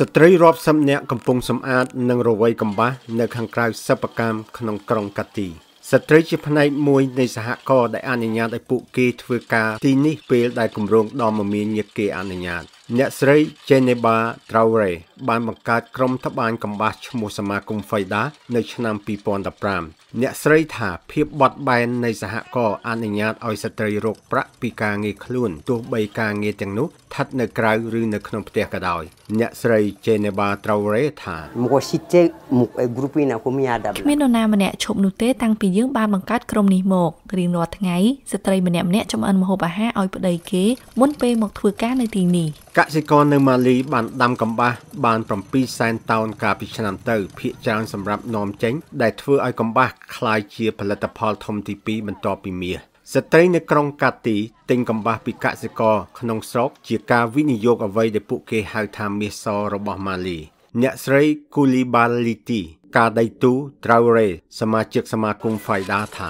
ស្ត្រីរាប់សិបនាក់កំពុងសម្អាតនិងរវៃកំបាសនៅខាងក្រៅសិប្បកម្មក្នុងក្រុងកាទីស្ត្រីជាផ្នែកមួយនៃសហករណ៍ដែលអនុញ្ញាតឲ្យពួកគេធ្វើការទីនេះពេលដែលគម្រោងដ៏មមាញឹកគេអនុញ្ញាតអ្នកស្រី Geneva Traore បានបង្កើតក្រុមតបានកំបាសឈ្មោះសមាគម FIDA នៅឆ្នាំ2015អ្នកស្រីថាភាពបត់បែននៃសហករណ៍អនុញ្ញាតឲ្យស្ត្រីរកប្រាក់ពីការងារខ្លួនទោះបីការងារទាំងនោះស្ថិតនៅក្រៅឬនៅក្នុងផ្ទះក៏ដោយ អ្នកស្រី Geneva Traore ថាគ្មាននរណាម្នាក់ឈប់នោះទេតាំងពីយើងបានបង្កើតក្រុមនេះមករៀងរាល់ថ្ងៃស្ត្រីម្នាក់ម្នាក់ចំអិនម្ហូបអាហារឲ្យប្តីគេមុនពេលមកធ្វើការ នៅទីនេះកសិករនៅម៉ាលីបានដាំកំបាសបាន7សែនតោនកាលពីឆ្នាំទៅភាគច្រើនសម្រាប់នាំចេញ ដែលធ្វើឲ្យកំបាសคล้ายជាផលិតផលធំទី2បន្ទាប់ពីមាសស្ត្រីនៅក្រុងកាទីទិញកំបាសពីកសិករក្នុងស្រុកជាការវិនិយោគអ្វីដែលពួកគេហៅថាមាសសរបស់ម៉ាលី អ្នកស្រីគូលីបាលីទី កាដៃទូត្រាវរេ សមាជិកសមាគមហ្វៃដាថា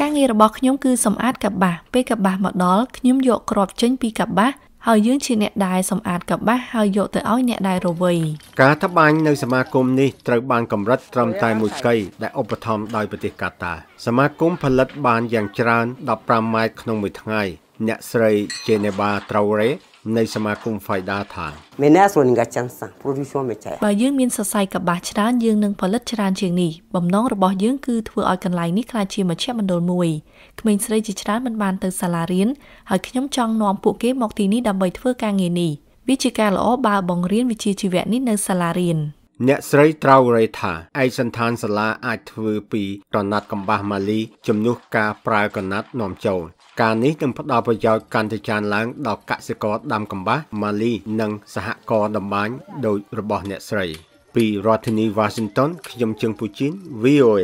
ការងាររបស់ខ្ញុំគឺសម្អាតកបាសពេលកបាសមកដល់ខ្ញុំយកក្របចេញពីកបាសហើយយើងជាអ្នកដែលសម្អាតកបាសហើយយកទៅឲ្យអ្នកដែលរវៃការថាបាញ់នៅ សមាគមនេះត្រូវបានកម្រិតត្រឹមតែមួយស្គីដែលឧបត្ថម្ភដោយប្រទេសកាតា សមាគមផលិតបានយ៉ាងច្រើន15ម៉ែត្រក្នុងមួយថ្ងៃអ្នកស្រី Geneva Traore នៃសមាគម Faida ថាបើយើងមានសរសៃកបាសច្រើនយើងនឹងផលិតច្រើនជាងនេះបំណងរបស់យើងគឺធ្វើឲ្យកន្លែងនេះក្លាយជាមជ្ឈមណ្ឌលមួយក្មេងស្រីជាច្រើនមិនបានទៅសាលារៀនហើយខ្ញុំចង់នាំពួកគេមកទីនេះដើម្បីធ្វើការងារនេះវាជាការល្អបើបង្រៀនវិជ្ជាជីវៈនេះនៅសាលារៀន។អ្នកស្រី Traore ថាឯកសន្តាន សាលាអាចធ្វើពីក្រណាត់កំបាសម៉ាលីជំនួសការប្រើក្រណាត់នាំចូលការនេះនឹងផ្ដល់ប្រយោជន៍កាន់តែច្រើនឡើងដល់កសិករដាំកំបាសម៉ាលីនិងសហករណ៍តម្បាញដូចរបស់អ្នកស្រី ពីរដ្ឋធានី Washington ខ្ញុំជឹងពូជីន VOA